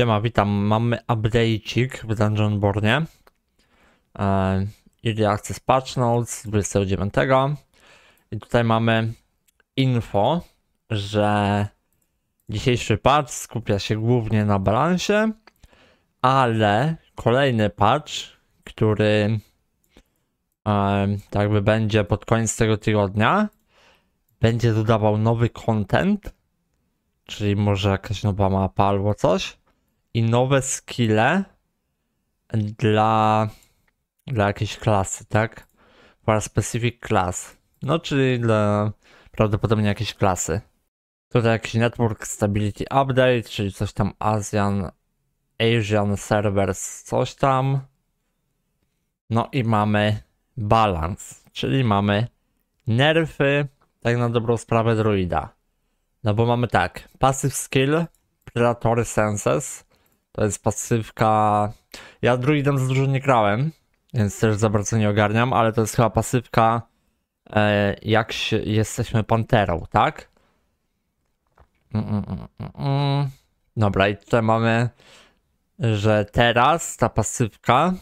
Siema, witam. Mamy update'ik w Dungeon Bornie. E, akces Patch Notes 29. I tutaj mamy info, że dzisiejszy patch skupia się głównie na balansie, ale kolejny patch, który e, tak jakby będzie pod koniec tego tygodnia, będzie dodawał nowy content, czyli może jakaś nowa mapa albo coś i nowe skille dla, dla jakiejś klasy, tak? For specific class. No, czyli dla prawdopodobnie jakiejś klasy. Tutaj jakiś Network Stability Update, czyli coś tam Asian, Asian Servers, coś tam. No i mamy Balance, czyli mamy nerfy, tak na dobrą sprawę druida. No bo mamy tak, Passive Skill, Predatory Senses, to jest pasywka. Ja druidem za dużo nie grałem, więc też za bardzo nie ogarniam, ale to jest chyba pasywka. E, jak się, jesteśmy panterą, tak? Mm, mm, mm, mm, mm. Dobra, i tutaj mamy, że teraz ta pasywka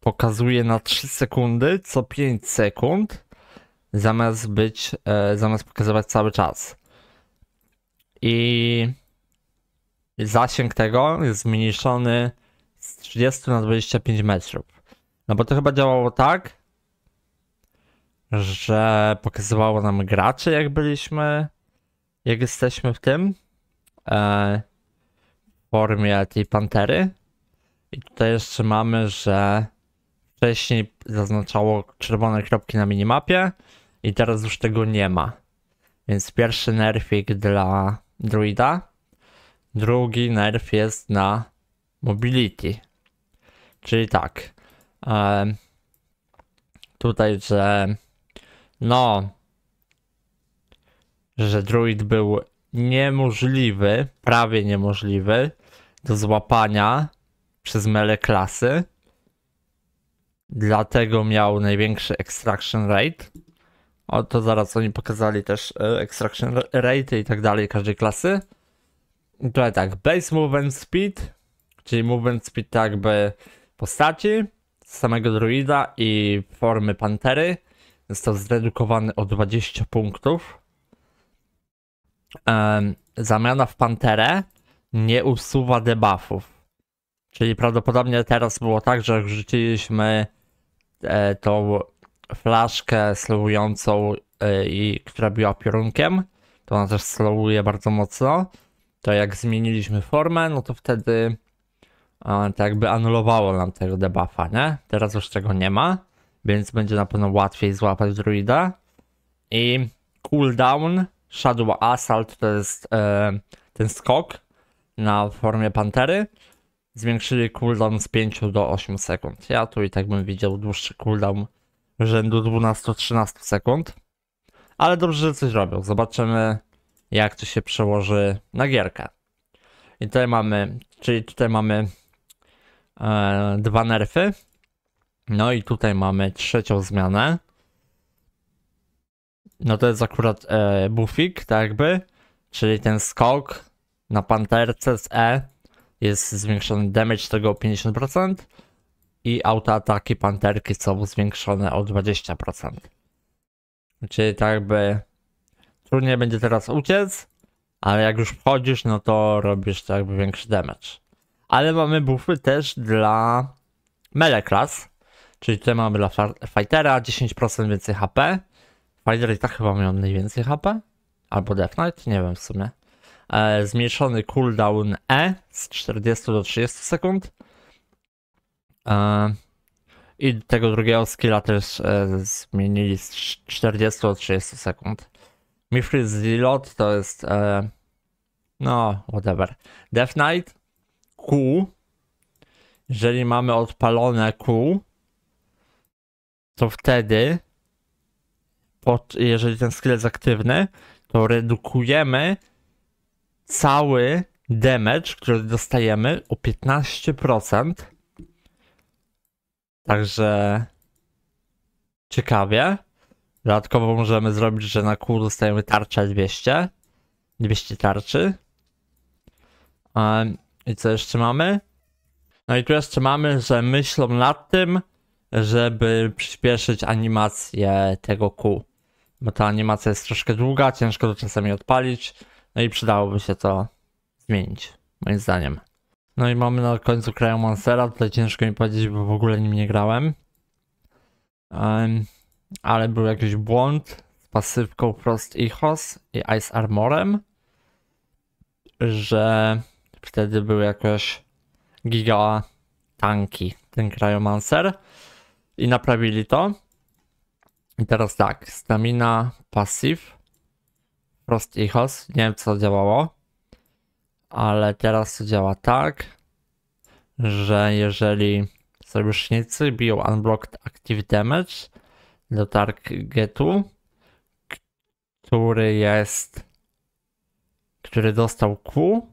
pokazuje na 3 sekundy co 5 sekund, zamiast być, e, zamiast pokazywać cały czas. I zasięg tego jest zmniejszony z 30 na 25 metrów. No bo to chyba działało tak, że pokazywało nam graczy, jak byliśmy, jak jesteśmy w tym e, formie tej pantery. I tutaj jeszcze mamy, że wcześniej zaznaczało czerwone kropki na minimapie i teraz już tego nie ma. Więc pierwszy nerfik dla druida Drugi nerf jest na mobility. Czyli tak. E, tutaj, że no, że druid był niemożliwy, prawie niemożliwy do złapania przez mele klasy. Dlatego miał największy extraction rate. O, to zaraz oni pokazali też e, extraction rate i tak dalej każdej klasy. To tak, base movement speed, czyli movement speed tak by postaci, samego druida i formy pantery. Został zredukowany o 20 punktów. Um, zamiana w panterę nie usuwa debuffów. Czyli prawdopodobnie teraz było tak, że rzuciliśmy e, tą flaszkę slowującą, e, i, która była piorunkiem. To ona też slowuje bardzo mocno to jak zmieniliśmy formę, no to wtedy a, to jakby anulowało nam tego debuffa, nie? Teraz już tego nie ma, więc będzie na pewno łatwiej złapać druida. I cooldown Shadow Assault to jest e, ten skok na formie pantery. Zwiększyli cooldown z 5 do 8 sekund. Ja tu i tak bym widział dłuższy cooldown rzędu 12-13 sekund. Ale dobrze, że coś robią. Zobaczymy jak to się przełoży na gierkę. I tutaj mamy, czyli tutaj mamy e, dwa nerfy. No i tutaj mamy trzecią zmianę. No to jest akurat e, tak jakby, czyli ten skok na panterce z E jest zwiększony damage tego o 50% i autoataki panterki są zwiększone o 20%. Czyli tak jakby Trudniej będzie teraz uciec, ale jak już wchodzisz, no to robisz to jakby większy damage. Ale mamy buffy też dla melee class, czyli tutaj mamy dla fightera 10% więcej HP. Fighter i tak chyba mają mniej więcej HP, albo Death Knight, nie wiem w sumie. E, zmniejszony cooldown E z 40 do 30 sekund. E, I tego drugiego skilla też e, zmienili z 40 do 30 sekund. Mistrz Zilot to jest. E, no, whatever. Death Knight Q. Jeżeli mamy odpalone Q, to wtedy, pod, jeżeli ten skill jest aktywny, to redukujemy cały damage, który dostajemy o 15%. Także ciekawie. Dodatkowo możemy zrobić, że na kół dostajemy tarczę 200. 200 tarczy. I co jeszcze mamy? No i tu jeszcze mamy, że myślą nad tym, żeby przyspieszyć animację tego kół. Bo ta animacja jest troszkę długa, ciężko to czasami odpalić. No i przydałoby się to zmienić, moim zdaniem. No i mamy na końcu Cryomancera, tutaj ciężko mi powiedzieć, bo w ogóle nim nie grałem. Um, ale był jakiś błąd z pasywką Frost Ichos i Ice Armorem, że wtedy był jakoś giga tanki ten Cryomancer i naprawili to. I teraz tak, stamina, passive, Frost Ichos, nie wiem co działało, ale teraz to działa tak, że jeżeli sojusznicy biją unblocked active damage, do targetu, który jest, który dostał Q,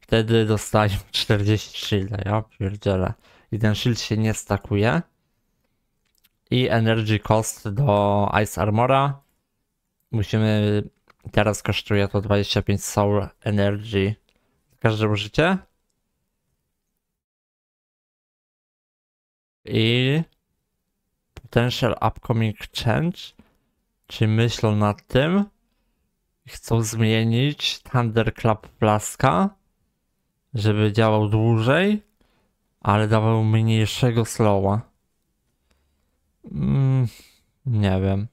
wtedy dostałem 40 shielda, ja pierdzielę. I ten shield się nie stakuje. I energy cost do Ice Armora. Musimy, teraz kosztuje to 25 soul energy każde użycie. I potential upcoming change? Czy myślą nad tym? Chcą zmienić Thunderclap Blaska, żeby działał dłużej, ale dawał mniejszego slowa. Mm, nie wiem.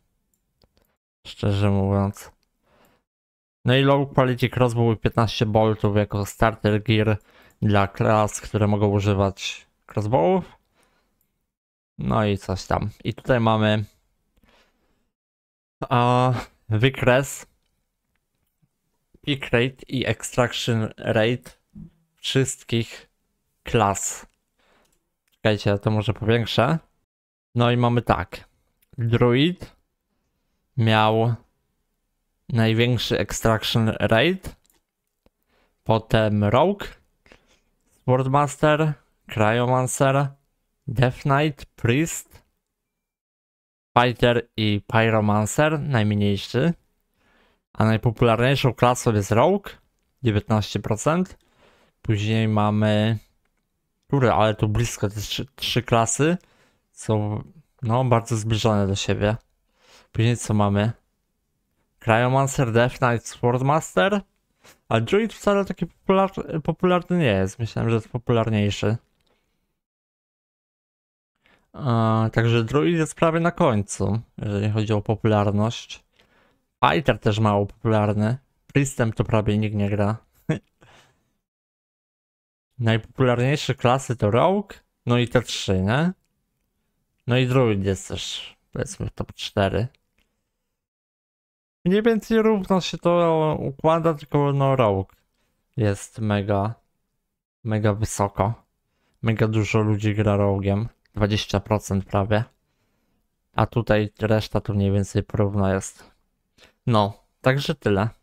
Szczerze mówiąc. No i low quality crossbow 15 boltów jako starter gear dla klas, które mogą używać crossbowów. No i coś tam. I tutaj mamy a, wykres pick rate i extraction rate wszystkich klas. Czekajcie, ja to może powiększę. No i mamy tak. Druid miał największy extraction rate, potem Rogue, Swordmaster, Cryomancer, Death Knight, Priest, Fighter i Pyromancer, najmniejszy. A najpopularniejszą klasą jest Rogue, 19%. Później mamy... Kurde, ale tu blisko te trzy, trzy klasy są no, bardzo zbliżone do siebie. Później co mamy? Cryomancer, Death Knight, Swordmaster. A Druid wcale taki popular popularny nie jest. Myślałem, że jest popularniejszy. A, także Druid jest prawie na końcu, jeżeli chodzi o popularność. Fighter też mało popularny. Priestem to prawie nikt nie gra. Najpopularniejsze klasy to Rogue, no i te trzy, nie? No i Druid jest też, powiedzmy, top 4. Mniej więcej równo się to układa, tylko no Rogue jest mega, mega wysoko. Mega dużo ludzi gra Rogue'iem. 20% prawie. A tutaj reszta to mniej więcej porówno jest. No, także tyle.